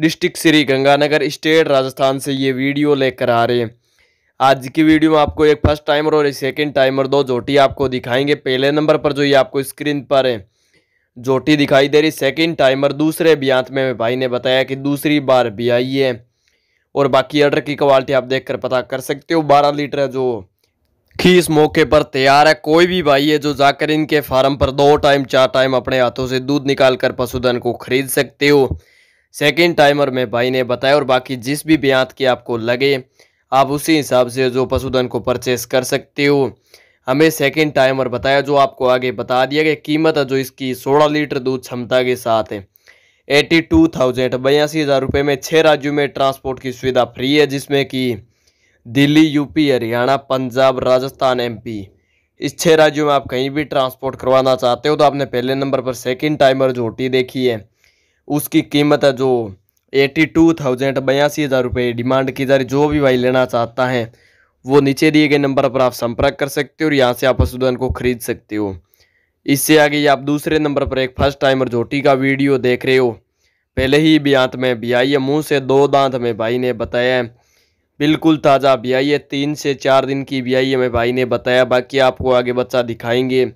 district Sri Ganganagar state Rajasthan से ये video लेकर आ रहे हैं आज की वीडियो में आपको एक फर्स्ट टाइमर और एक सेकेंड टाइमर दो जोटी आपको दिखाएंगे पहले नंबर पर जो ये आपको स्क्रीन पर है जोटी दिखाई दे रही सेकेंड टाइमर दूसरे ब्यांत में भाई ने बताया कि दूसरी बार भी आई है और बाकी अर्डर की क्वालिटी आप देख पता कर सकते हो बारह लीटर जो कि इस मौके पर तैयार है कोई भी भाई है जो जाकर इनके फार्म पर दो टाइम चार टाइम अपने हाथों से दूध निकाल कर पशुधन को खरीद सकते हो सेकेंड टाइमर में भाई ने बताया और बाकी जिस भी ब्यात की आपको लगे आप उसी हिसाब से जो पशुधन को परचेस कर सकते हो हमें सेकेंड टाइमर बताया जो आपको आगे बता दिया गया कीमत है जो इसकी सोलह लीटर दूध क्षमता के साथ है एटी टू थाउजेंड बयासी हज़ार रुपये में छः राज्यों में ट्रांसपोर्ट की सुविधा फ्री है जिसमें कि दिल्ली यूपी हरियाणा पंजाब राजस्थान एम इस छः राज्यों में आप कहीं भी ट्रांसपोर्ट करवाना चाहते हो तो आपने पहले नंबर पर सेकेंड टाइमर जो देखी है उसकी कीमत है जो एटी टू थाउजेंड बयासी हज़ार रुपये डिमांड की जा रही जो भी भाई लेना चाहता है वो नीचे दिए गए नंबर पर आप संपर्क कर सकते हो और यहाँ से आप पशुधन को खरीद सकते हो इससे आगे आप दूसरे नंबर पर एक फर्स्ट टाइमर झोटी का वीडियो देख रहे हो पहले ही ब्यांत में बियाई है मुँह से दो दांत में भाई ने बताया है बिल्कुल ताज़ा बियाई है तीन से चार दिन की ब्याई हमें भाई ने बताया बाकी आपको आगे बच्चा दिखाएंगे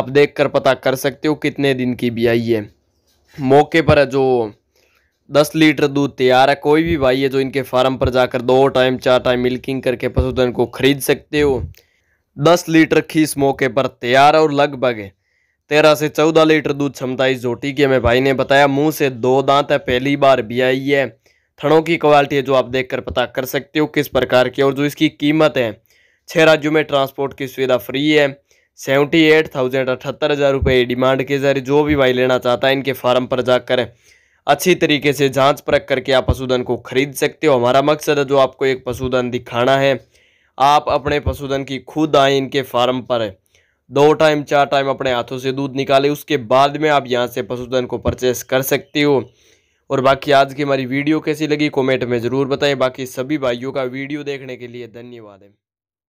आप देखकर पता कर सकते हो कितने दिन की आई है मौके पर है जो दस लीटर दूध तैयार है कोई भी भाई है जो इनके फार्म पर जाकर दो टाइम चार टाइम मिल्किंग करके पशुधन को खरीद सकते हो दस लीटर खीस मौके पर तैयार और लगभग तेरह से चौदह लीटर दूध क्षमता इस झोटी की हमें भाई ने बताया मुंह से दो दांत है पहली बार भी आई है थड़ों की क्वालिटी है जो आप देखकर पता कर सकते हो किस प्रकार की और जो इसकी कीमत है छः राज्यों में ट्रांसपोर्ट की सुविधा फ्री है सेवेंटी एट थाउजेंड अठहत्तर हज़ार रुपये डिमांड के जरिए जो भी भाई लेना चाहता है इनके फार्म पर जाकर अच्छी तरीके से जांच परख करके आप पशुधन को खरीद सकते हो हमारा मकसद है जो आपको एक पशुधन दिखाना है आप अपने पशुधन की खुद आए इनके फार्म पर दो टाइम चार टाइम अपने हाथों से दूध निकाले उसके बाद में आप यहाँ से पशुधन को परचेस कर सकते हो और बाकी आज की हमारी वीडियो कैसी लगी कमेंट में ज़रूर बताएं बाकी सभी भाइयों का वीडियो देखने के लिए धन्यवाद है